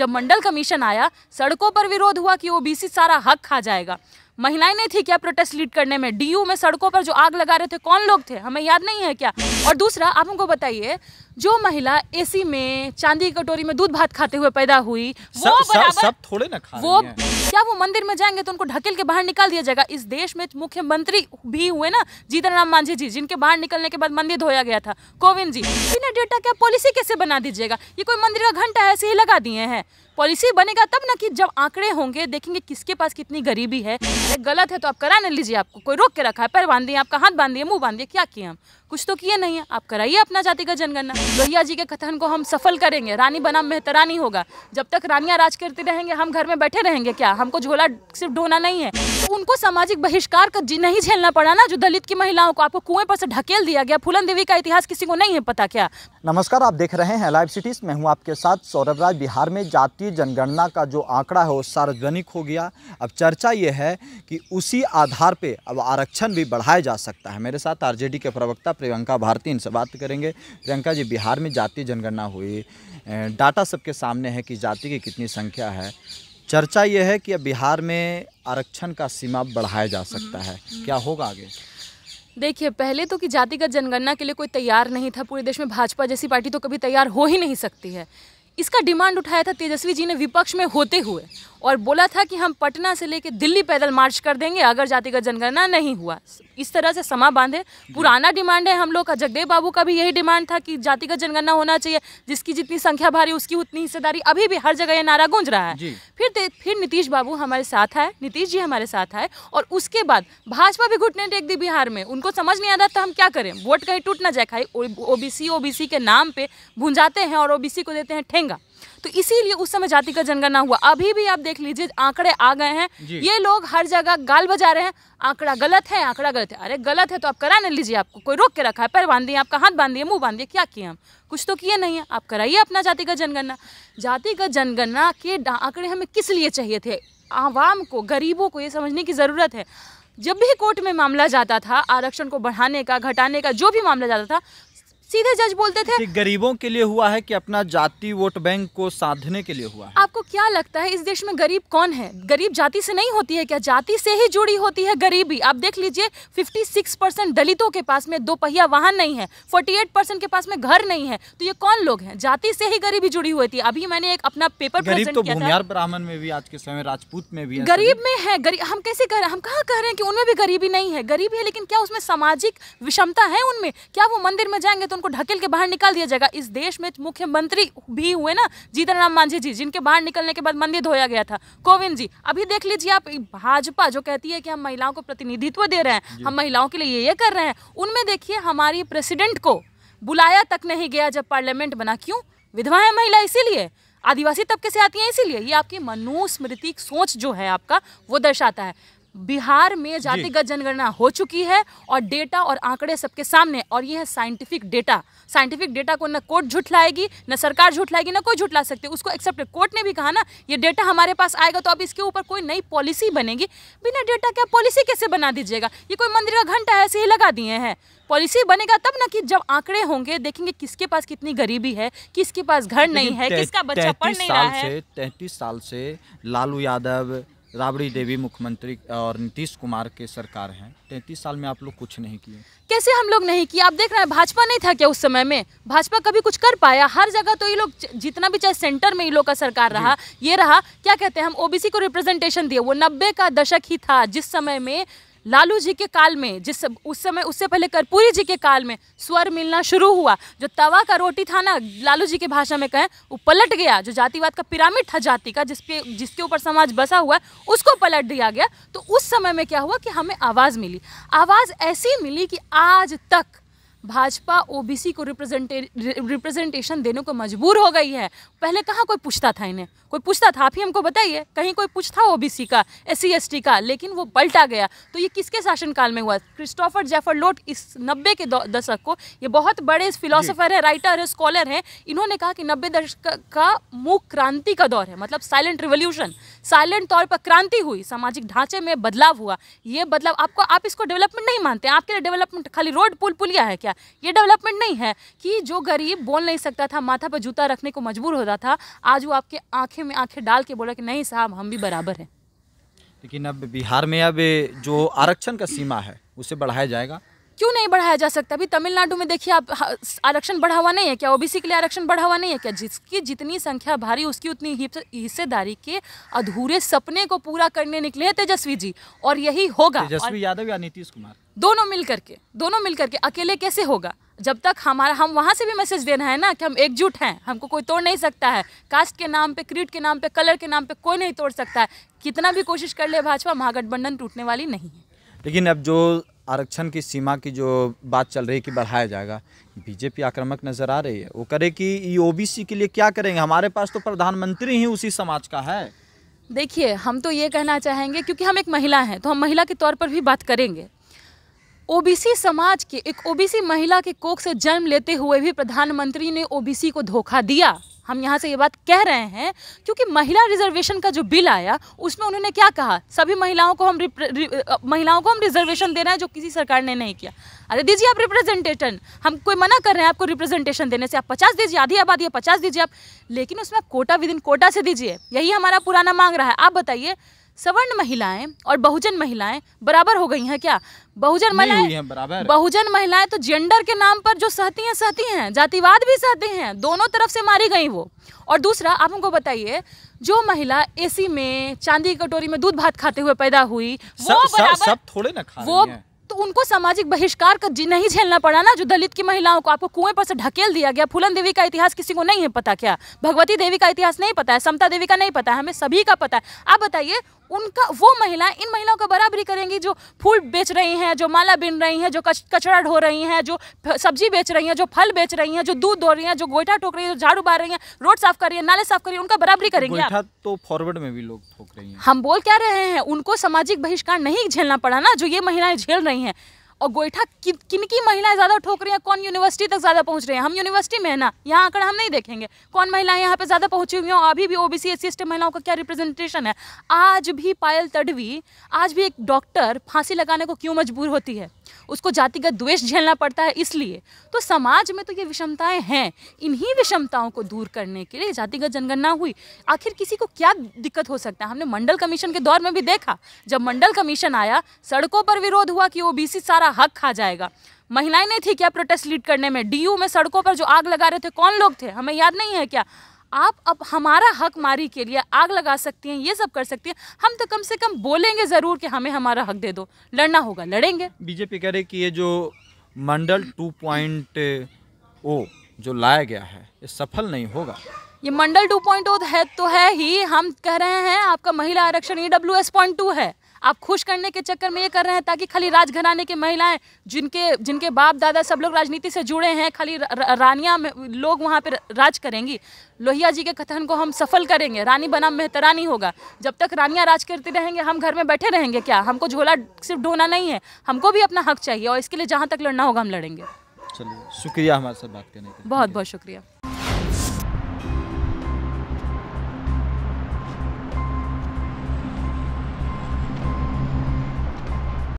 जब मंडल कमीशन आया सड़कों पर विरोध हुआ कि ओबीसी सारा हक खा जाएगा महिलाएं नहीं थी क्या प्रोटेस्ट लीड करने में डीयू में सड़कों पर जो आग लगा रहे थे कौन लोग थे हमें याद नहीं है क्या और दूसरा आप हमको बताइए जो महिला एसी में चांदी की कटोरी में दूध भात खाते हुए पैदा हुई सब, वो बराबर सब थोड़े ना खा वो क्या वो मंदिर में जाएंगे तो उनको ढकेल के बाहर निकाल दिया जाएगा इस देश में मुख्यमंत्री भी हुए ना जीतन राम मांझी जी जिनके बाहर निकलने के बाद मंदिर धोया गया था कोविंद जी बिना डेटा क्या पॉलिसी कैसे बना दीजिएगा ये कोई मंदिर का घंटा ऐसे ही लगा दिए हैं पॉलिसी बनेगा तब ना कि जब आंकड़े होंगे देखेंगे किसके पास कितनी गरीबी है गलत है तो आप करा ना लीजिए आपको कोई रोक के रखा है पैर बांध दिए आपका हाथ बांध दिए मुंह बांध दिए क्या किए हम कुछ तो किए नहीं है आप कराइए अपना जाति का जनगणना लोहिया जी के कथन को हम सफल करेंगे रानी बना मेहतरानी होगा जब तक रानियाँ राज करती रहेंगे हम घर में बैठे रहेंगे क्या हमको झोला सिर्फ ढोना नहीं है उनको सामाजिक बहिष्कार का जी नहीं झेलना पड़ा ना जो दलित की महिलाओं को आपको कुएं पर से ढकेल दिया गया फूलन देवी का इतिहास किसी को नहीं है पता क्या नमस्कार आप देख रहे हैं लाइव सिटीज में हूँ आपके साथ सौरभ राज बिहार में जातीय जनगणना का जो आंकड़ा है वो सार्वजनिक हो गया अब चर्चा ये है कि उसी आधार पर अब आरक्षण भी बढ़ाया जा सकता है मेरे साथ आर के प्रवक्ता प्रियंका भारती इनसे बात करेंगे प्रियंका जी बिहार में जातीय जनगणना हुई डाटा सबके सामने है कि जाति की कितनी संख्या है चर्चा ये है कि अब बिहार में आरक्षण का सीमा बढ़ाया जा सकता है क्या होगा आगे देखिए पहले तो कि जातिगत जनगणना के लिए कोई तैयार नहीं था पूरे देश में भाजपा जैसी पार्टी तो कभी तैयार हो ही नहीं सकती है इसका डिमांड उठाया था तेजस्वी जी ने विपक्ष में होते हुए और बोला था कि हम पटना से लेकर दिल्ली पैदल मार्च कर देंगे अगर जातिगत जनगणना नहीं हुआ इस तरह से समा बांधे पुराना डिमांड है हम लोग का जगदेव बाबू का भी यही डिमांड था कि जातिगत जनगणना होना चाहिए जिसकी जितनी संख्या भारी उसकी उतनी हिस्सेदारी अभी भी हर जगह ये नारा गूंज रहा है फिर फिर नीतीश बाबू हमारे साथ आए नीतीश जी हमारे साथ आए और उसके बाद भाजपा भी घुटने टेक दी बिहार में उनको समझ नहीं आ रहा था हम क्या करें वोट कहीं टूट ना जाए खाई ओ ओबीसी के नाम पर भूंजाते हैं और ओबीसी को देते हैं ठेंग महंगा तो इसीलिए उस समय जाति का जनगणना हुआ अभी भी आप देख लीजिए आंकड़े आ गए हैं ये लोग हर जगह गाल बजा रहे हैं आंकड़ा गलत है आंकड़ा गलत है अरे गलत है तो आप करा नहीं लीजिए आपको कोई रोक के रखा है पैर बांध दिए आपका हाथ बांध दिए मुंह बांध दिए क्या किए हम कुछ तो किए नहीं है आप कराइए अपना जाति का जनगणना जाति का जनगणना के आंकड़े हमें किस लिए चाहिए थे आवाम को गरीबों को ये समझने की ज़रूरत है जब भी कोर्ट में मामला जाता था आरक्षण को बढ़ाने का घटाने का जो भी मामला जाता था सीधे जज बोलते थे गरीबों के लिए हुआ है कि अपना जाति वोट बैंक को साधने के लिए हुआ है आपको क्या लगता है इस देश में गरीब कौन है गरीब जाति से नहीं होती है क्या जाति से ही जुड़ी होती है गरीबी आप देख लीजिए 56 परसेंट दलितों के पास में दो पहिया वाहन नहीं है 48 परसेंट के पास में घर नहीं है तो ये कौन लोग है जाति से ही गरीबी जुड़ी हुई थी अभी मैंने एक अपना पेपर गरीब तो भूमियार ब्राह्मण में भी आज के समय राजपूत में भी गरीब में है हम कैसे कह रहे हैं हम कहा कह रहे हैं कि उनमें भी गरीबी नहीं है गरीबी है लेकिन क्या उसमें सामाजिक विषमता है उनमें क्या वो मंदिर में जाएंगे तो उनको ढकेल के बाहर निकाल दिया जाएगा इस देश में मुख्यमंत्री भी हुए ना जीतन राम मांझी जी जिनके बाहर निकलने के बाद मंदिर धोया गया था कोविंद जी अभी देख लीजिए आप भाजपा जो कहती है कि हम महिलाओं को प्रतिनिधित्व दे रहे हैं हम महिलाओं के लिए ये ये कर रहे हैं उनमें देखिए हमारी प्रेसिडेंट को बुलाया तक नहीं गया जब पार्लियामेंट बना क्यों विधवा है महिला इसीलिए आदिवासी तबके से आती हैं इसीलिए ये आपकी मनुस्मृतिक सोच जो है आपका वो दर्शाता है बिहार में जातिगत जनगणना हो चुकी है और डेटा और आंकड़े सबके सामने और ये है साइंटिफिक डेटा साइंटिफिक डेटा को न कोर्ट लाएगी न सरकार झुठलाएगी न कोई ला सकती उसको एक्सेप्ट कोर्ट ने भी कहा ना ये डेटा हमारे पास आएगा तो अब इसके ऊपर कोई नई पॉलिसी बनेगी बिना डेटा क्या पॉलिसी कैसे बना दीजिएगा ये कोई मंदिर का घंटा ऐसे ही लगा दिए हैं पॉलिसी बनेगा तब ना कि जब आंकड़े होंगे देखेंगे किसके पास कितनी गरीबी है किसके पास घर नहीं है किसका बच्चा पढ़ नहीं रहा है तैतीस साल से लालू यादव राबड़ी देवी मुख्यमंत्री और नीतीश कुमार के सरकार हैं तैतीस साल में आप लोग कुछ नहीं किए कैसे हम लोग नहीं किए आप देख रहे हैं भाजपा नहीं था क्या उस समय में भाजपा कभी कुछ कर पाया हर जगह तो ये लोग जितना भी चाहे सेंटर में ये लोग का सरकार रहा ये रहा क्या कहते हैं हम ओबीसी को रिप्रेजेंटेशन दिए वो नब्बे का दशक ही था जिस समय में लालू जी के काल में जिस उस समय उससे पहले कर्पूरी जी के काल में स्वर मिलना शुरू हुआ जो तवा का रोटी था ना लालू जी की भाषा में कहें वो पलट गया जो जातिवाद का पिरामिड था जाति का जिसके जिसके ऊपर समाज बसा हुआ उसको पलट दिया गया तो उस समय में क्या हुआ कि हमें आवाज़ मिली आवाज़ ऐसी मिली कि आज तक भाजपा ओबीसी को रिप्रेजेंटे रिप्रेजेंटेशन देने को मजबूर हो गई है पहले कहाँ कोई पूछता था इन्हें कोई पूछता था आप ही हमको बताइए कहीं कोई पूछता ओबीसी का एस सी का लेकिन वो पलटा गया तो ये किसके शासनकाल में हुआ क्रिस्टोफर जेफर लोट इस नब्बे के दशक को ये बहुत बड़े फिलोसोफर है राइटर है स्कॉलर हैं इन्होंने कहा कि नब्बे दशक का मूक क्रांति का दौर है मतलब साइलेंट रिवोल्यूशन साइलेंट तौर पर क्रांति हुई सामाजिक ढांचे में बदलाव हुआ ये बदलाव आपको आप इसको डेवलपमेंट नहीं मानते आपके लिए डेवलपमेंट खाली रोड पुल पुलिया है क्या ये डेवलपमेंट नहीं है कि जो गरीब बोल नहीं सकता था माथा पर जूता रखने को मजबूर होता था आज वो आपके आँखें में आँखें डाल के बोला कि नहीं साहब हम भी बराबर हैं लेकिन अब बिहार में अब जो आरक्षण का सीमा है उसे बढ़ाया जाएगा क्यों नहीं बढ़ाया जा सकता अभी तमिलनाडु में देखिए आप आरक्षण बढ़ा हुआ नहीं है क्या ओबीसी के लिए आरक्षण बढ़ा हुआ नहीं है क्या जिसकी जितनी संख्या भारी उसकी उतनी हिस्सेदारी के अधूरे सपने को पूरा करने निकले हैं तेजस्वी जी और यही होगा तेजस्वी यादव या नीतीश कुमार दोनों मिल करके दोनों मिल करके अकेले कैसे होगा जब तक हमारा हम वहाँ से भी मैसेज देना है ना कि हम एकजुट हैं हमको कोई तोड़ नहीं सकता है कास्ट के नाम पे क्रीड के नाम पे कलर के नाम पे कोई नहीं तोड़ सकता है कितना भी कोशिश कर ले भाजपा महागठबंधन टूटने वाली नहीं है लेकिन अब जो आरक्षण की सीमा की जो बात चल रही है कि बढ़ाया जाएगा बीजेपी आक्रामक नज़र आ रही है वो करे कि ये ओबीसी के लिए क्या करेंगे हमारे पास तो प्रधानमंत्री ही उसी समाज का है देखिए हम तो ये कहना चाहेंगे क्योंकि हम एक महिला हैं तो हम महिला के तौर पर भी बात करेंगे ओबीसी समाज के एक ओबीसी महिला के कोख से जन्म लेते हुए भी प्रधानमंत्री ने ओबीसी को धोखा दिया हम यहाँ से ये बात कह रहे हैं क्योंकि महिला रिजर्वेशन का जो बिल आया उसमें उन्होंने क्या कहा सभी महिलाओं को हम महिलाओं को हम रिजर्वेशन दे रहे हैं जो किसी सरकार ने नहीं किया अरे दीजिए आप रिप्रेजेंटेशन हम कोई मना कर रहे हैं आपको रिप्रेजेंटेशन देने से आप पचास दीजिए आधी आबादी है पचास दीजिए आप लेकिन उसमें कोटा विद इन कोटा से दीजिए यही हमारा पुराना मांग रहा है आप बताइए सवर्ण महिलाएं और बहुजन महिलाएं बराबर हो गई हैं क्या बहुजन महिलाएं बहुजन महिलाएं तो जेंडर के नाम पर जो सहती हैं सहती हैं जातिवाद भी सहते हैं दोनों तरफ से मारी गई वो और दूसरा आप हमको बताइए जो महिला एसी में चांदी कटोरी में दूध भात खाते हुए पैदा हुई सब, वो सब, सब थोड़े ना खा वो तो उनको सामाजिक बहिष्कार का नहीं झेलना पड़ा ना जो दलित की महिलाओं को आपको कुएं पर से ढकेल दिया गया फूलन देवी का इतिहास किसी को नहीं है पता क्या भगवती देवी का इतिहास नहीं पता है समता देवी का नहीं पता है हमें सभी का पता है आप बताइए उनका वो महिलाएं इन महिलाओं का बराबरी करेंगी जो फूल बेच रही हैं जो माला बिन रही हैं जो कचरा ढो रही हैं जो सब्जी बेच रही हैं जो फल बेच रही हैं जो दूध धो रही हैं जो गोईठा ठोक रही है जो झाड़ू बार रही हैं रोड साफ कर रही है नाले साफ कर रही है उनका बराबरी करेंगे तो फॉरवर्ड में भी लोग ठोक रही हैं हम बोल क्या रहे हैं उनको सामाजिक बहिष्कार नहीं झेलना पड़ा ना जो ये महिलाएं झेल रही हैं और गोईठा किन किन की महिलाएं ज़्यादा ठोक रही हैं कौन यूनिवर्सिटी तक ज़्यादा पहुँच रहे हैं हम यूनिवर्सिटी में है ना यहाँ आकर हम नहीं देखेंगे कौन महिलाएं यहाँ पर ज़्यादा पहुँची हुई हैं अभी भी O B C S C महिलाओं का क्या रिप्रेजेंटेशन है आज भी पायल तडवी आज भी एक डॉक्टर फांसी लगाने को क्यों मजबूर होती है उसको जातिगत द्वेष झेलना पड़ता है इसलिए तो समाज में तो ये विषमताएं हैं इन्हीं विषमताओं को दूर करने के लिए जातिगत जनगणना हुई आखिर किसी को क्या दिक्कत हो सकता है हमने मंडल कमीशन के दौर में भी देखा जब मंडल कमीशन आया सड़कों पर विरोध हुआ कि ओ सारा हक खा जाएगा महिलाएं नहीं थी क्या प्रोटेस्ट लीड करने में डीयू में सड़कों पर जो आग लगा रहे थे कौन लोग थे हमें याद नहीं है क्या आप अब हमारा हक मारी के लिए आग लगा सकती हैं ये सब कर सकती हैं हम तो कम से कम बोलेंगे ज़रूर कि हमें हमारा हक दे दो लड़ना होगा लड़ेंगे बीजेपी कह रही कि ये जो मंडल हम्म। टू पॉइंट ओ जो लाया गया है ये सफल नहीं होगा ये मंडल टू पॉइंट ओ है तो है ही हम कह रहे हैं आपका महिला आरक्षण E W S point two है आप खुश करने के चक्कर में ये कर रहे हैं ताकि खाली राजघराने की महिलाएं जिनके जिनके बाप दादा सब लोग राजनीति से जुड़े हैं खाली में लोग वहाँ पर राज करेंगी लोहिया जी के कथन को हम सफल करेंगे रानी बना मेहतरानी होगा जब तक रानियाँ राज करती रहेंगे हम घर में बैठे रहेंगे क्या हमको झोला सिर्फ ढोना नहीं है हमको भी अपना हक चाहिए और इसके लिए जहाँ तक लड़ना होगा हम लड़ेंगे चलिए शुक्रिया हमारे साथ बात करने का बहुत बहुत शुक्रिया